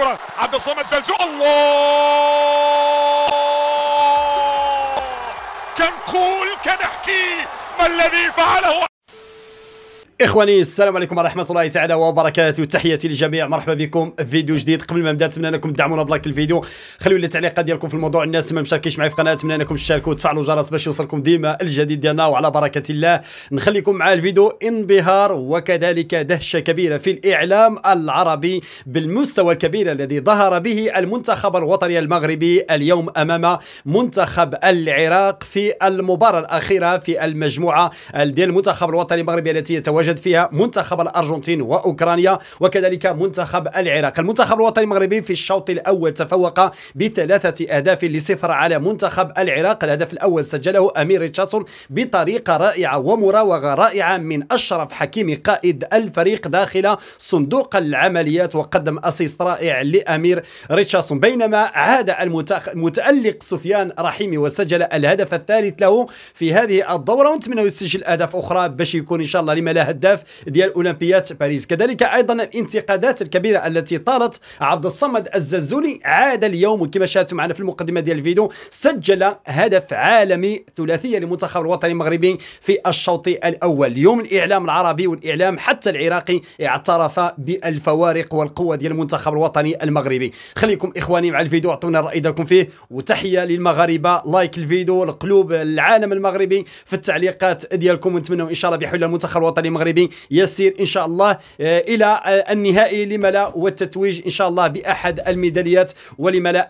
الكره عبد الصمد زلزو الله كنقول كنحكي ما الذي فعله اخواني السلام عليكم ورحمه الله تعالى وبركاته تحياتي للجميع مرحبا بكم في فيديو جديد قبل ما نبدا نتمنى انكم تدعمونا بلايك الفيديو خلوا لي التعليقات ديالكم في الموضوع الناس ما مشاركيش معي في القناه نتمنى انكم تشاركوا وتفعلوا الجرس باش يوصلكم ديما الجديد ديالنا وعلى بركه الله نخليكم مع الفيديو انبهار وكذلك دهشه كبيره في الاعلام العربي بالمستوى الكبير الذي ظهر به المنتخب الوطني المغربي اليوم امام منتخب العراق في المباراه الاخيره في المجموعه ديال المنتخب الوطني المغربي التي يتواجد يتواجد فيها منتخب الأرجنتين وأوكرانيا وكذلك منتخب العراق المنتخب الوطني المغربي في الشوط الأول تفوق بثلاثة أهداف لصفر على منتخب العراق الهدف الأول سجله أمير ريتشاردسون بطريقة رائعة ومراوغة رائعة من أشرف حكيمي قائد الفريق داخل صندوق العمليات وقدم أسيست رائع لأمير ريتشاردسون بينما عاد المتألق سفيان رحيمي وسجل الهدف الثالث له في هذه الدورة ونتمنى يسجل أهداف أخرى باش يكون إن شاء الله لما لا الهداف ديال اولمبياد باريس كذلك ايضا الانتقادات الكبيره التي طالت عبد الصمد الزلزولي عاد اليوم كما شاهدتم معنا في المقدمه ديال الفيديو سجل هدف عالمي ثلاثيه للمنتخب الوطني المغربي في الشوط الاول اليوم الاعلام العربي والاعلام حتى العراقي اعترف بالفوارق والقوه ديال المنتخب الوطني المغربي خليكم اخواني مع الفيديو اعطونا رايكم فيه وتحيه للمغاربه لايك الفيديو القلوب العالم المغربي في التعليقات ديالكم ونتمنوا ان شاء الله بحول المنتخب الوطني المغربي المغربي يسير إن شاء الله آه، إلى آه، النهائي لملا والتتويج إن شاء الله بأحد الميداليات ولملا